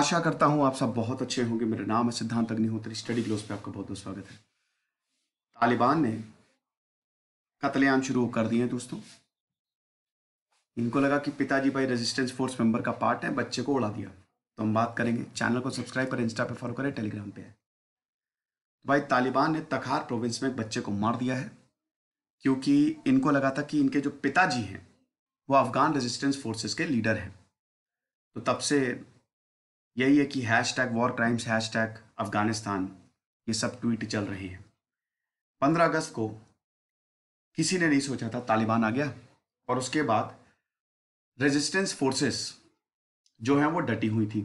आशा करता हूँ आप सब बहुत अच्छे होंगे मेरा नाम है सिद्धांत अग्निहोत्री स्टडी क्लोज पे आपका बहुत बहुत स्वागत है तालिबान ने कतलेआम शुरू कर दिए हैं दोस्तों इनको लगा कि पिताजी भाई रेजिस्टेंस फोर्स मेंबर का पार्ट है बच्चे को उड़ा दिया तो हम बात करेंगे चैनल को सब्सक्राइब करें इंस्टा पे फॉलो करें टेलीग्राम पे तो भाई तालिबान ने तखार प्रोविंस में एक बच्चे को मार दिया है क्योंकि इनको लगा था कि इनके जो पिताजी हैं वो अफगान रेजिस्टेंस फोर्सेस के लीडर हैं तो तब से यही है कि hashtag war crimes hashtag Afghanistan ये सब ट्वीट चल रहे हैं पंद्रह अगस्त को किसी ने नहीं सोचा था तालिबान आ गया और उसके बाद रेजिस्टेंस फोर्सेस जो हैं वो डटी हुई थी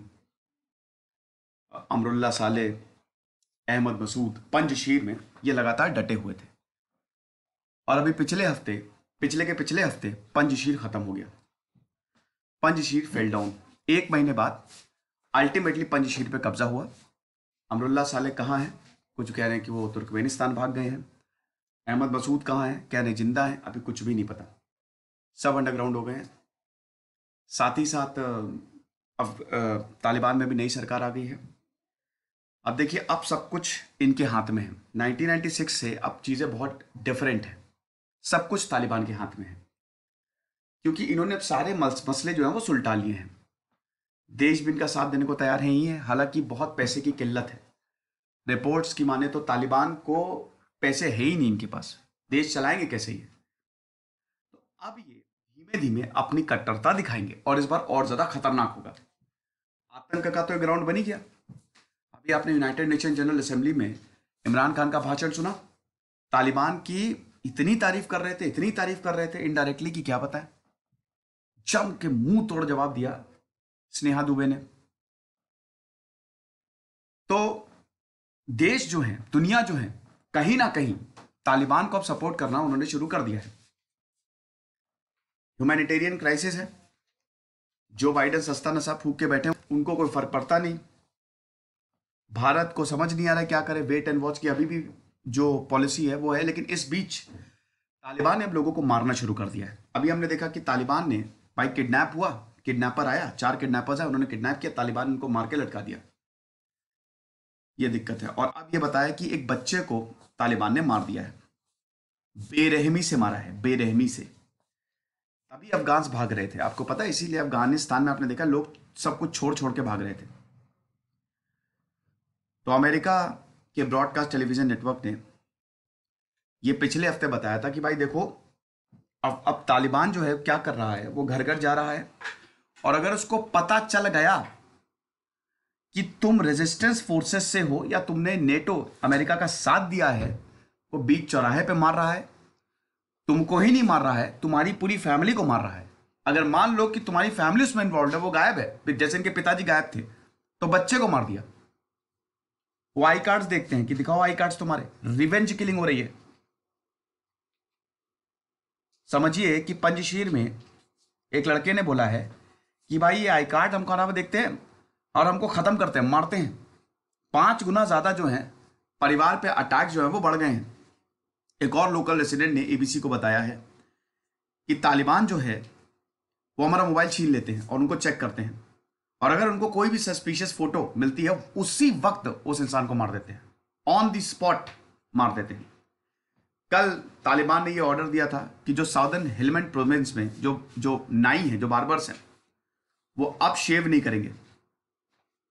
अमरुल्ला साले अहमद मसूद पंजशीर में ये लगातार डटे हुए थे और अभी पिछले हफ्ते पिछले के पिछले हफ्ते पंजशीर खत्म हो गया पंजशीर फेल डाउन एक महीने बाद अल्टीमेटली पंजशीर पे कब्जा हुआ अमरुल्ला साले कहाँ हैं कुछ कह रहे हैं कि वो तुर्कमेनिस्तान भाग गए हैं अहमद मसूद कहाँ हैं कह रहे हैं जिंदा हैं अभी कुछ भी नहीं पता सब अंडरग्राउंड हो गए हैं साथ ही साथ अब तालिबान में भी नई सरकार आ गई है अब देखिए अब सब कुछ इनके हाथ में है 1996 से अब चीज़ें बहुत डिफरेंट हैं सब कुछ तालिबान के हाथ में है क्योंकि इन्होंने अब सारे मसले जो हैं वो सुलटा लिए हैं देश भी इनका साथ देने को तैयार है ही है हालांकि बहुत पैसे की किल्लत है रिपोर्ट्स की माने तो तालिबान को पैसे है ही नहीं इनके पास देश चलाएंगे कैसे ये तो अब ये धीमे धीमे अपनी कट्टरता दिखाएंगे और इस बार और ज़्यादा खतरनाक होगा आतंक का तो ग्राउंड बनी गया अभी आपने यूनाइटेड नेशन जनरल असेंबली में इमरान खान का भाषण सुना तालिबान की इतनी तारीफ कर रहे थे इतनी तारीफ कर रहे थे इनडायरेक्टली कि क्या पता है जम के मुंह तोड़ जवाब दिया स्नेहा दुबे ने तो देश जो है दुनिया जो है कहीं ना कहीं तालिबान को अब सपोर्ट करना उन्होंने शुरू कर दिया है ह्यूमैनिटेरियन क्राइसिस है जो बाइडन सस्ता नशा फूक के बैठे उनको कोई फर्क पड़ता नहीं भारत को समझ नहीं आ रहा क्या करे वेट एंड वॉच की अभी भी जो पॉलिसी है वो है लेकिन इस बीच तालिबान ने अब लोगों को मारना शुरू कर दिया है अभी हमने देखा कि तालिबान ने भाई किडनैप हुआ किडनैपर आया चार किडनैपर्स आए उन्होंने किडनैप किया तालिबान उनको मार के लटका दिया ये दिक्कत है और अब ये बताया कि एक बच्चे को तालिबान ने मार दिया है बेरहमी से मारा है बेरहमी से तभी अफगान भाग रहे थे आपको पता है इसीलिए अफगानिस्तान में आपने देखा लोग सब कुछ छोड़ छोड़ के भाग रहे थे तो अमेरिका के ब्रॉडकास्ट टेलीविजन नेटवर्क ने ये पिछले हफ्ते बताया था कि भाई देखो अब अब तालिबान जो है क्या कर रहा है वो घर घर जा रहा है और अगर उसको पता चल गया कि तुम रेजिस्टेंस फोर्सेस से हो या तुमने नेटो अमेरिका का साथ दिया है वो बीच चौराहे पे मार रहा है तुमको ही नहीं मार रहा है तुम्हारी पूरी फैमिली को मार रहा है अगर मान लो कि तुम्हारी फैमिली उसमें इन्वॉल्व है वो गायब है जैसे इनके पिताजी गायब थे तो बच्चे को मार दिया वो आई कार्ड्स देखते हैं कि दिखाओ आई कार्ड्स तुम्हारे रिवेंज किलिंग हो रही है समझिए कि पंजशीर में एक लड़के ने बोला है कि भाई ये आई कार्ड हमको हरा देखते हैं और हमको ख़त्म करते हैं मारते हैं पाँच गुना ज़्यादा जो है परिवार पे अटैक जो है वो बढ़ गए हैं एक और लोकल रेसिडेंट ने ए को बताया है कि तालिबान जो है वो हमारा मोबाइल छीन लेते हैं और उनको चेक करते हैं और अगर उनको कोई भी सस्पिशियस फोटो मिलती है उसी वक्त उस इंसान को मार देते हैं ऑन द स्पॉट मार देते हैं कल तालिबान ने ये ऑर्डर दिया था कि जो साउदर्न हेलमेंट प्रोविंस में जो जो नाई हैं जो बार्बर्स हैं वो अब शेव नहीं करेंगे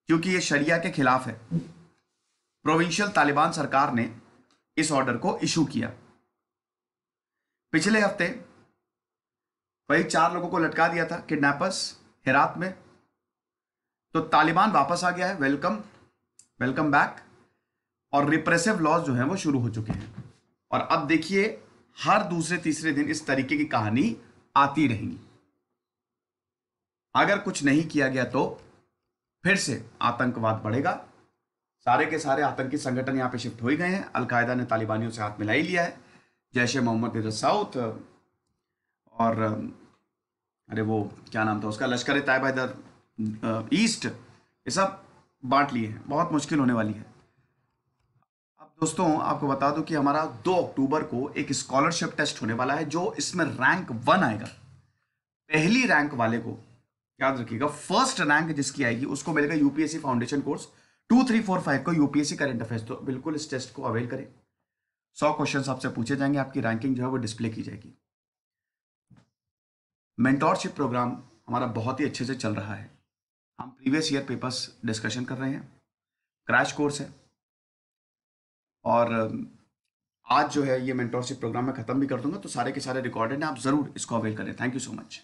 क्योंकि ये शरिया के खिलाफ है प्रोविंशियल तालिबान सरकार ने इस ऑर्डर को इशू किया पिछले हफ्ते वही चार लोगों को लटका दिया था किडनैपर्स हिरात में तो तालिबान वापस आ गया है वेलकम वेलकम बैक और रिप्रेसिव लॉज जो है वो शुरू हो चुके हैं और अब देखिए हर दूसरे तीसरे दिन इस तरीके की कहानी आती रहेगी अगर कुछ नहीं किया गया तो फिर से आतंकवाद बढ़ेगा सारे के सारे आतंकी संगठन यहाँ पे शिफ्ट हो ही गए हैं अलकायदा ने तालिबानियों से हाथ मिला ही लिया है जैश ए मोहम्मद इधर साउथ और अरे वो क्या नाम था उसका लश्कर तयबा इधर ईस्ट ये सब बांट लिए हैं बहुत मुश्किल होने वाली है अब दोस्तों आपको बता दूं कि हमारा 2 अक्टूबर को एक स्कॉलरशिप टेस्ट होने वाला है जो इसमें रैंक वन आएगा पहली रैंक वाले को याद रखिएगा फर्स्ट रैंक जिसकी आएगी उसको मिलेगा UPSC foundation course two three four five का यूपीएससी करेंट अफेयर्स तो बिल्कुल इस टेस्ट को अवेल करें सौ क्वेश्चन आपसे पूछे जाएंगे आपकी रैंकिंग जो है वो डिस्प्ले की जाएगी मेंटोरशिप प्रोग्राम हमारा बहुत ही अच्छे से चल रहा है हम प्रीवियस ईयर पेपर्स डिस्कशन कर रहे हैं क्रैश कोर्स है और um, आज जो है ये मेंटोरशिप प्रोग्राम मैं खत्म भी कर दूंगा तो सारे के सारे रिकॉर्डेड हैं आप जरूर इसको अवेल करें थैंक यू सो मच